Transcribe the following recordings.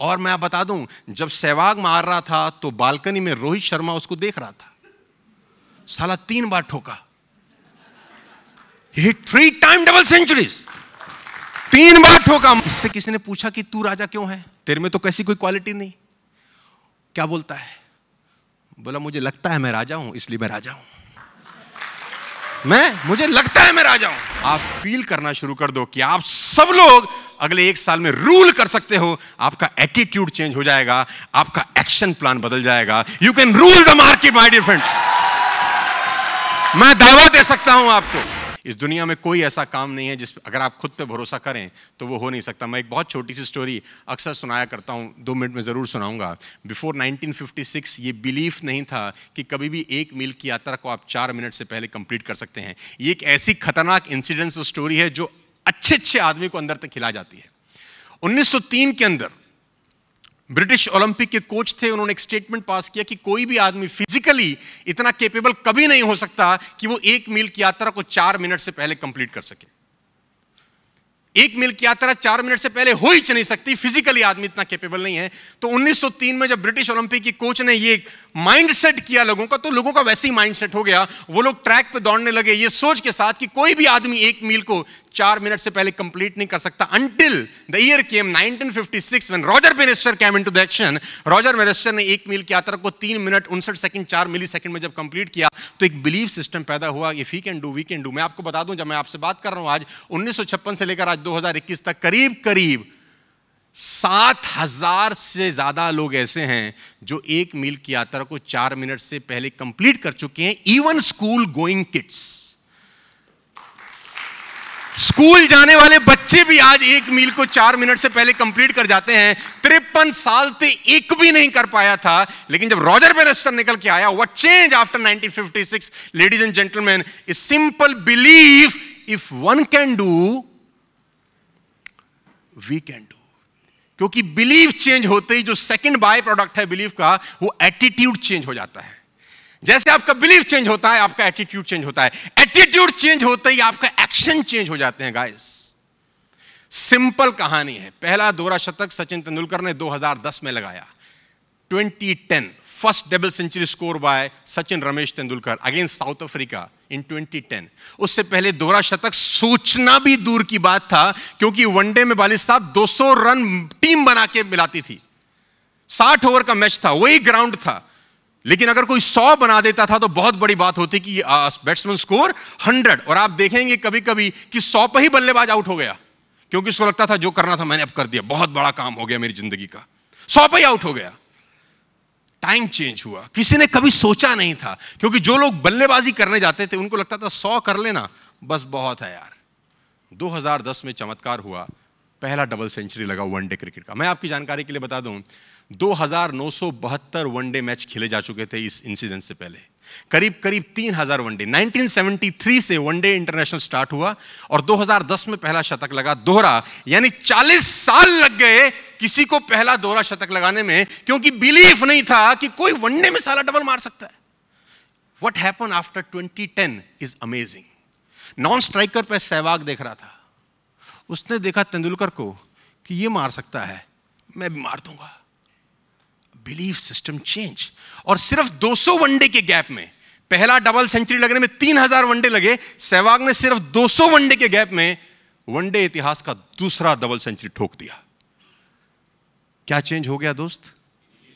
और मैं बता दूं जब सहवाग मार रहा था तो बालकनी में रोहित शर्मा उसको देख रहा था साला तीन बार ठोका hit three time double centuries तीन बार ठोका इससे किसी ने पूछा कि तू राजा क्यों है तेरे में तो कैसी कोई क्वालिटी नहीं क्या बोलता है बोला मुझे लगता है मैं राजा हूं इसलिए मैं राजा हूं मैं मुझे लगता है मैं राजा हूं आप फील करना शुरू कर दो कि आप सब लोग अगले एक साल में रूल कर सकते हो आपका एटीट्यूड चेंज हो जाएगा आपका एक्शन प्लान बदल जाएगा you can rule the market my dear friends मैं दावा दे सकता हूं आपको इस दुनिया में कोई ऐसा काम नहीं है जिस अगर आप खुद पे भरोसा करें तो वो हो नहीं सकता मैं एक बहुत छोटी सी स्टोरी अक्सर सुनाया करता हूँ दो मिनट में ज़रूर सुनाऊंगा बिफोर 1956 ये बिलीफ नहीं था कि कभी भी एक मील की यात्रा को आप चार मिनट से पहले कंप्लीट कर सकते हैं ये एक ऐसी खतरनाक इंसिडेंस स्टोरी है जो अच्छे अच्छे आदमी को अंदर तक खिला जाती है 1903 के अंदर ब्रिटिश ओलंपिक के कोच थे उन्होंने एक स्टेटमेंट पास किया कि कोई भी आदमी फिजिकली इतना केपेबल कभी नहीं हो सकता कि वो एक मील की यात्रा को चार मिनट से पहले कंप्लीट कर सके एक मील की यात्रा चार मिनट से पहले हो ही नहीं सकती फिजिकली आदमी इतना केपेबल नहीं है तो 1903 में जब ब्रिटिश ओलंपिक की कोच ने ये माइंडसेट किया लोगों का तो लोगों का वैसे ही माइंडसेट हो गया वो लोग ट्रैक पे दौड़ने लगे ये सोच के साथ कि कोई भी आदमी एक मील को चार मिनट से पहले कंप्लीट नहीं कर सकता until the year came 1956 when Roger Bannister came into the action Roger Bannister ने एक मील की यात्रा को तीन मिनट उनसठ सेकंड चार मिली सेकंड में जब कंप्लीट किया तो एक बिलीव सिस्टम पैदा हुआ if he can do we can do मैं आपको बता दूं जब मैं आपसे बात कर रहा हूं आज उन्नीस से लेकर आज दो तक करीब करीब सात हजार से ज्यादा लोग ऐसे हैं जो एक मील की यात्रा को चार मिनट से पहले कंप्लीट कर चुके हैं even school going kids school जाने वाले बच्चे भी आज एक मील को चार मिनट से पहले कंप्लीट कर जाते हैं तिरपन साल से एक भी नहीं कर पाया था लेकिन जब रॉजर बेनेस्टर निकल के आया what change after 1956 ladies and gentleman is simple believe if one can do we can do क्योंकि बिलीव चेंज होते ही जो सेकंड बाय प्रोडक्ट है बिलीव का वो एटीट्यूड चेंज हो जाता है जैसे आपका बिलीव चेंज होता है आपका एटीट्यूड चेंज होता है एटीट्यूड चेंज होते ही आपका एक्शन चेंज हो जाते हैं गाइस सिंपल कहानी है पहला दोहरा शतक सचिन तेंदुलकर ने 2010 में लगाया 2010 first double century score by Sachin Ramesh Tendulkar against South Africa in 2010 उससे पहले दोहरा शतक सोचना भी दूर की बात था क्योंकि वनडे में बालिश साहब 200 रन टीम बना के मिलाती थी 60 ओवर का मैच था वही ग्राउंड था लेकिन अगर कोई सौ बना देता था तो बहुत बड़ी बात होती कि बैट्समैन स्कोर हंड्रेड और आप देखेंगे कभी कभी कि सौ पर ही बल्लेबाज आउट हो गया क्योंकि उसको लगता था जो करना था मैंने अब कर दिया बहुत बड़ा काम हो गया मेरी जिंदगी का सौ पर ही आउट हो गया टाइम चेंज हुआ किसी ने कभी सोचा नहीं था क्योंकि जो लोग बल्लेबाजी करने जाते थे उनको लगता था सौ कर लेना बस बहुत है यार 2010 में चमत्कार हुआ पहला डबल सेंचुरी लगा वनडे क्रिकेट का मैं आपकी जानकारी के लिए बता दूं दो वनडे मैच खेले जा चुके थे इस इंसिडेंट से पहले करीब करीब 3000 वनडे 1973 से वनडे इंटरनेशनल स्टार्ट हुआ और 2010 में पहला शतक लगा दोहरा यानी 40 साल लग गए किसी को पहला दोहरा शतक लगाने में क्योंकि बिलीफ नहीं था कि कोई वनडे में साला डबल मार सकता है what happen after 2010 is amazing non striker पर सहवाग देख रहा था उसने देखा तेंदुलकर को कि ये मार सकता है मैं भी मार दूंगा बिलीफ सिस्टम चेंज और सिर्फ 200 वनडे के गैप में पहला डबल सेंचुरी लगने में 3000 वनडे लगे सहवाग ने सिर्फ 200 वनडे के गैप में वनडे इतिहास का दूसरा डबल सेंचुरी ठोक दिया क्या चेंज हो गया दोस्त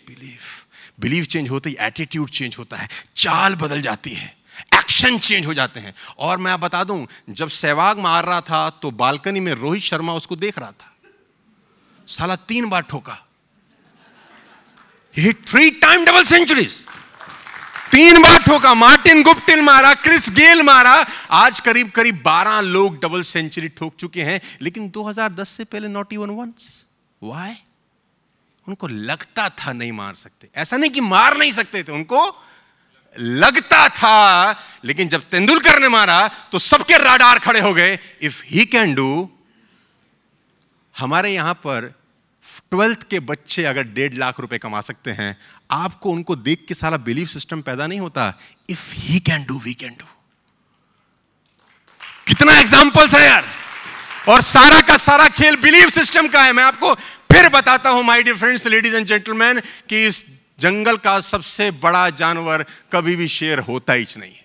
बिलीफ बिलीव चेंज होते ही एटीट्यूड चेंज होता है चाल बदल जाती है एक्शन चेंज हो जाते हैं और मैं बता दूं जब सहवाग मार रहा था तो बालकनी में रोहित शर्मा उसको देख रहा था साला तीन बार ठोका hit three time double double तीन बार ठोका मार्टिन गुप्टिल मारा क्रिस गेल मारा आज करीब करीब बारह लोग डबल सेंचुरी ठोक चुके हैं लेकिन 2010 से पहले नॉट इवन वंस वाई उनको लगता था नहीं मार सकते ऐसा नहीं कि मार नहीं सकते थे उनको लगता था लेकिन जब तेंदुलकर ने मारा तो सबके राडार खड़े हो गए इफ ही कैन डू हमारे यहां पर ट्वेल्थ के बच्चे अगर डेढ़ लाख रुपए कमा सकते हैं आपको उनको देख के सारा बिलीफ सिस्टम पैदा नहीं होता if he can do we can do कितना एग्जाम्पल्स है यार और सारा का सारा खेल बिलीव सिस्टम का है मैं आपको फिर बताता हूं my dear friends ladies and gentleman कि इस जंगल का सबसे बड़ा जानवर कभी भी शेर होता ही नहीं है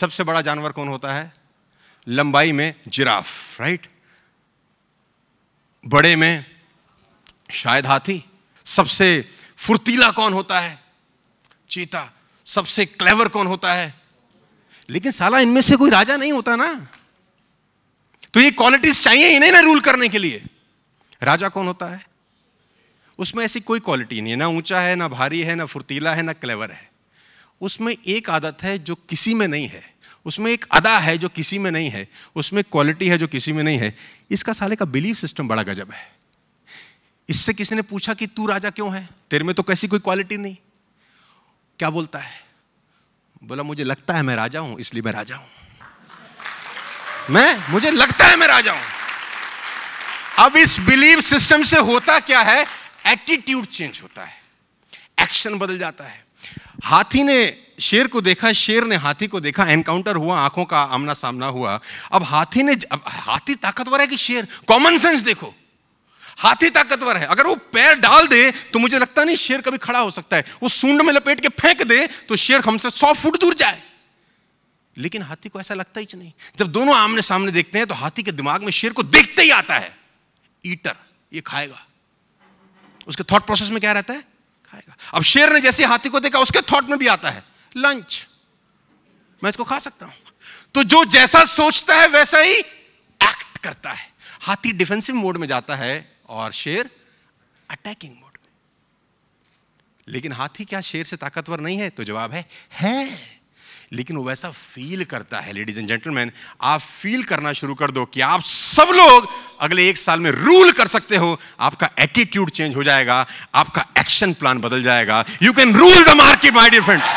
सबसे बड़ा जानवर कौन होता है लंबाई में जिराफ राइट right? बड़े में शायद हाथी सबसे फुर्तीला कौन होता है चीता सबसे क्लेवर कौन होता है लेकिन साला इनमें से कोई राजा नहीं होता ना तो ये क्वालिटीज चाहिए ही नहीं ना रूल करने के लिए राजा कौन होता है उसमें ऐसी कोई क्वालिटी नहीं है ना ऊंचा है ना भारी है ना फुर्तीला है ना क्लेवर है उसमें एक आदत है जो किसी में नहीं है उसमें एक अदा है जो किसी में नहीं है उसमें क्वालिटी है जो किसी में नहीं है इसका साले का बिलीव सिस्टम बड़ा गजब है इससे किसी ने पूछा कि तू राजा क्यों है तेरे में तो कैसी कोई क्वालिटी नहीं क्या बोलता है बोला मुझे लगता है मैं राजा हूं इसलिए मैं राजा हूं मैं मुझे लगता है मैं राजा हूं अब इस बिलीव सिस्टम से होता क्या है एटीट्यूड चेंज होता है एक्शन बदल जाता है हाथी ने शेर को देखा शेर ने हाथी को देखा एनकाउंटर हुआ आंखों का आमना सामना हुआ अब हाथी ने अब हाथी ताकतवर है कि शेर कॉमन सेंस देखो हाथी ताकतवर है अगर वो पैर डाल दे तो मुझे लगता नहीं शेर कभी खड़ा हो सकता है वो सूंड में लपेट के फेंक दे तो शेर हमसे सौ फुट दूर जाए लेकिन हाथी को ऐसा लगता ही नहीं जब दोनों आमने सामने देखते हैं तो हाथी के दिमाग में शेर को देखते ही आता है ईटर ये खाएगा उसके थॉट प्रोसेस में क्या रहता है अब शेर ने जैसे हाथी को देखा उसके थॉट में भी आता है लंच मैं इसको खा सकता हूं तो जो जैसा सोचता है वैसा ही एक्ट करता है हाथी डिफेंसिव मोड में जाता है और शेर अटैकिंग मोड में लेकिन हाथी क्या शेर से ताकतवर नहीं है तो जवाब है है लेकिन वो वैसा फील करता है लेडीज एंड जेंटलमैन आप फील करना शुरू कर दो कि आप सब लोग अगले एक साल में रूल कर सकते हो आपका एटीट्यूड चेंज हो जाएगा आपका एक्शन प्लान बदल जाएगा you can rule the market my dear friends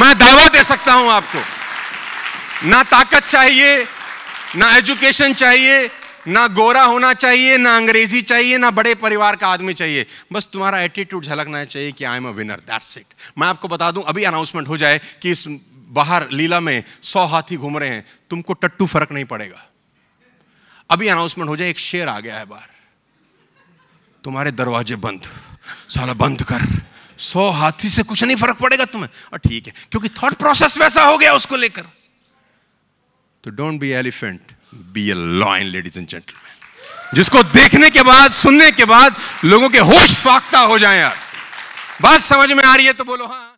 मैं दावा दे सकता हूं आपको ना ताकत चाहिए ना एजुकेशन चाहिए ना गोरा होना चाहिए ना अंग्रेजी चाहिए ना बड़े परिवार का आदमी चाहिए बस तुम्हारा एटीट्यूड झलकना चाहिए कि I am a winner that's it मैं आपको बता दूं अभी अनाउंसमेंट हो जाए कि इस बाहर लीला में सौ हाथी घूम रहे हैं तुमको टट्टू फर्क नहीं पड़ेगा अभी अनाउंसमेंट हो जाए एक शेर आ गया है बाहर तुम्हारे दरवाजे बंद साला बंद कर सौ हाथी से कुछ नहीं फर्क पड़ेगा तुम्हें और ठीक है क्योंकि थॉट प्रोसेस वैसा हो गया उसको लेकर तो don't be elephant be a lion ladies and gentleman जिसको देखने के बाद सुनने के बाद लोगों के होश फाकता हो जाए यार बात समझ में आ रही है तो बोलो हाँ